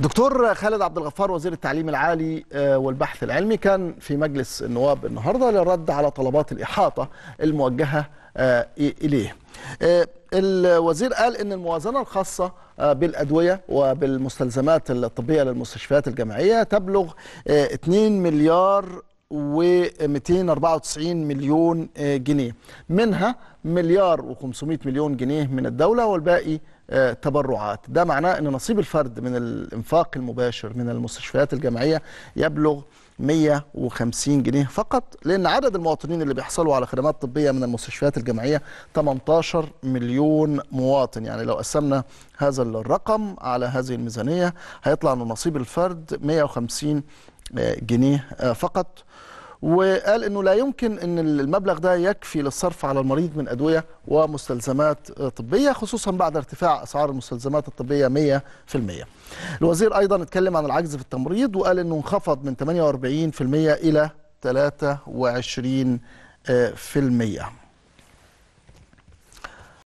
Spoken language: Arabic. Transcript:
دكتور خالد عبد الغفار وزير التعليم العالي آه، والبحث العلمي كان في مجلس النواب النهارده للرد على طلبات الاحاطه الموجهه آه، اليه. آه، الوزير قال ان الموازنه الخاصه بالادويه وبالمستلزمات الطبيه للمستشفيات الجامعيه تبلغ 2 مليار و294 مليون آه، جنيه منها مليار و500 مليون جنيه من الدولة والباقي آه، تبرعات ده معناه أن نصيب الفرد من الإنفاق المباشر من المستشفيات الجامعية يبلغ 150 جنيه فقط لأن عدد المواطنين اللي بيحصلوا على خدمات طبية من المستشفيات الجامعية 18 مليون مواطن يعني لو قسمنا هذا الرقم على هذه الميزانية هيطلع أن نصيب الفرد 150 جنيه آه، فقط وقال انه لا يمكن ان المبلغ ده يكفي للصرف على المريض من ادويه ومستلزمات آه، طبيه خصوصا بعد ارتفاع اسعار المستلزمات الطبيه 100%. الوزير ايضا اتكلم عن العجز في التمريض وقال انه انخفض من 48% الى 23%.